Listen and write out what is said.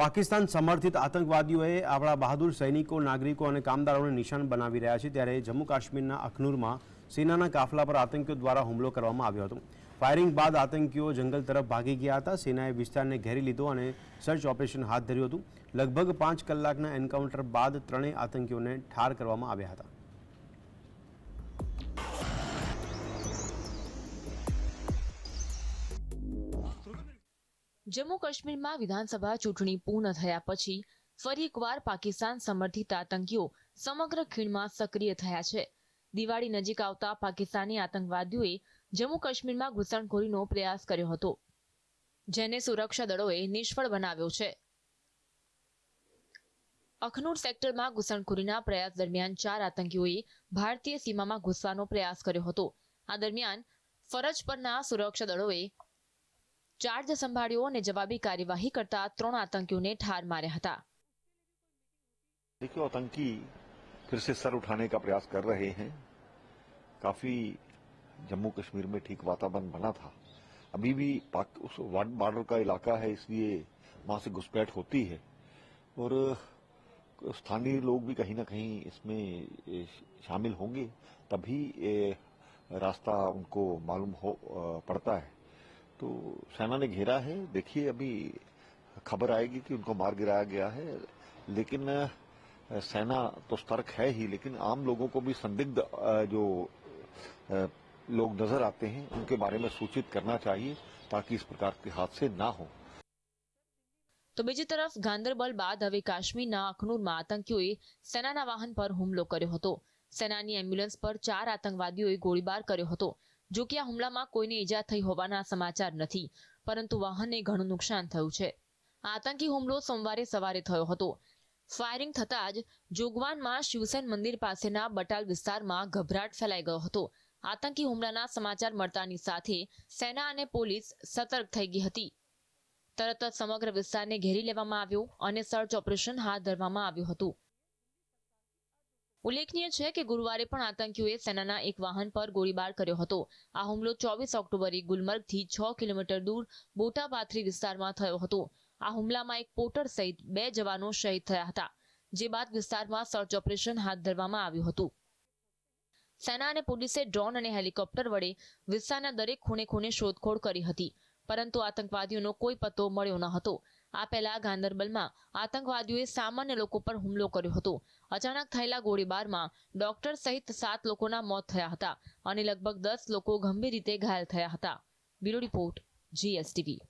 પાકિસ્તાન સમર્થિત આતંકવાદીઓએ આપણા બહાદુર સૈનિકો નાગરિકો અને કામદારોને નિશાન બનાવી રહ્યા છે ત્યારે જમ્મુ કાશ્મીરના અખનૂરમાં સેનાના કાફલા પર આતંકીઓ દ્વારા હુમલો કરવામાં આવ્યો હતો ફાયરિંગ બાદ આતંકીઓ જંગલ તરફ ભાગી ગયા હતા સેનાએ વિસ્તારને ઘેરી લીધો અને સર્ચ ઓપરેશન હાથ ધર્યું હતું લગભગ પાંચ કલાકના એન્કાઉન્ટર બાદ ત્રણેય આતંકીઓને ઠાર કરવામાં આવ્યા હતા જમ્મુ કાશ્મીરમાં વિધાનસભા ચૂંટણી પૂર્ણ થયા પછી ફરી એકવાર પાકિસ્તાન સમર્થિત આતંકીઓ સમગ્ર ખીણમાં સક્રિય થયા છે દિવાળી નજીક આવતા પાકિસ્તાની આતંકવાદીઓએ જમ્મુ કાશ્મીરમાં ઘૂસણખોરીનો પ્રયાસ કર્યો હતો જેને સુરક્ષા દળોએ નિષ્ફળ બનાવ્યો છે અખનૂર સેક્ટરમાં ઘૂસણખોરીના પ્રયાસ દરમિયાન ચાર આતંકીઓએ ભારતીય સીમામાં ઘૂસવાનો પ્રયાસ કર્યો હતો આ દરમિયાન ફરજ પરના સુરક્ષા દળોએ चार સંભાળ્યો ने जवाबी कार्यवाही करता ત્રણ આતંકીઓને ने ठार હતા देखियो आतंकी फिर से सर उठाने का प्रयास कर रहे हैं काफी जम्मू कश्मीर में ठीक वातावरण बना था अभी भी पाक उस बॉर्डर का इलाका है इसलिए वहां से घुसपैठ होती है और स्थानीय लोग भी कहीं ना कहीं इसमें शामिल होंगे तभी रास्ता उनको मालूम हो पड़ता है तो सेना ने घेरा है देखिए अभी खबर आएगी कि उनको मार गिराया गया है लेकिन सेना तो सतर्क है ही लेकिन आम लोगों को भी संदिग्ध जो लोग नजर आते हैं उनके बारे में सूचित करना चाहिए ताकि इस प्रकार के हादसे ना हो तो बीजी तरफ गांधरबल बाद हम काश्मीर અખનૂરમાં આતંકીઓએ સેનાના વાહન પર હુમલો કર્યો હતો સેનાની એમ્બ્યુલન્સ પર ચાર આતંકવાદીઓએ ગોળીબાર કર્યો હતો જો કે આ હુમલામાં કોઈને ઈજા થઈ હોવાના સમાચાર નથી પરંતુ વાહનને ઘણું નુકસાન થયું છે આતંકી હુમલો સોમવારે સવારે થયો હતો ફાયરિંગ થતાં જ જોગવાનમાં શિવસેન મંદિર પાસેના બટાલ વિસ્તારમાં ગભરાટ ફેલાઈ ગયો હતો આતંકી હુમલાના સમાચાર મળતાની સાથે સેના અને પોલીસ સતર્ક થઈ ગઈ હતી તરત જ સમગ્ર વિસ્તારને ઘેરી લેવામાં આવ્યો અને સર્ચ ઓપરેશન હાથ ધરવામાં આવ્યું હતું ઉલ્લેખનીય છે કે ગુરુવારે પણ આતંકીઓએ સેનાના એક વાહન પર ગોળીબાર કર્યો હતો આ હુમલો ચોવીસ ઓક્ટોબરે ગુલમર્ગથી છ કિલોમીટર દૂર બોટાપાથરી વિસ્તારમાં થયો હતો આ હુમલામાં એક પોટર સહિત બે જવાનો શહીદ થયા હતા જે બાદ વિસ્તારમાં સર્ચ ઓપરેશન હાથ ધરવામાં આવ્યું હતું સેના અને પોલીસે ડ્રોન અને હેલિકોપ્ટર વડે વિસ્તારના દરેક ખૂણે ખૂણે શોધખોળ કરી હતી પરંતુ આતંકવાદીઓનો કોઈ પત્તો મળ્યો ન હતો આ પહેલા ગાંધરબલમાં આતંકવાદીઓએ સામાન્ય લોકો પર હુમલો કર્યો હતો અચાનક થયેલા ગોળીબારમાં ડોક્ટર સહિત સાત લોકોના મોત થયા હતા અને લગભગ દસ લોકો ગંભીર રીતે ઘાયલ થયા હતા બ્યુરો રિપોર્ટ જીએસટીવી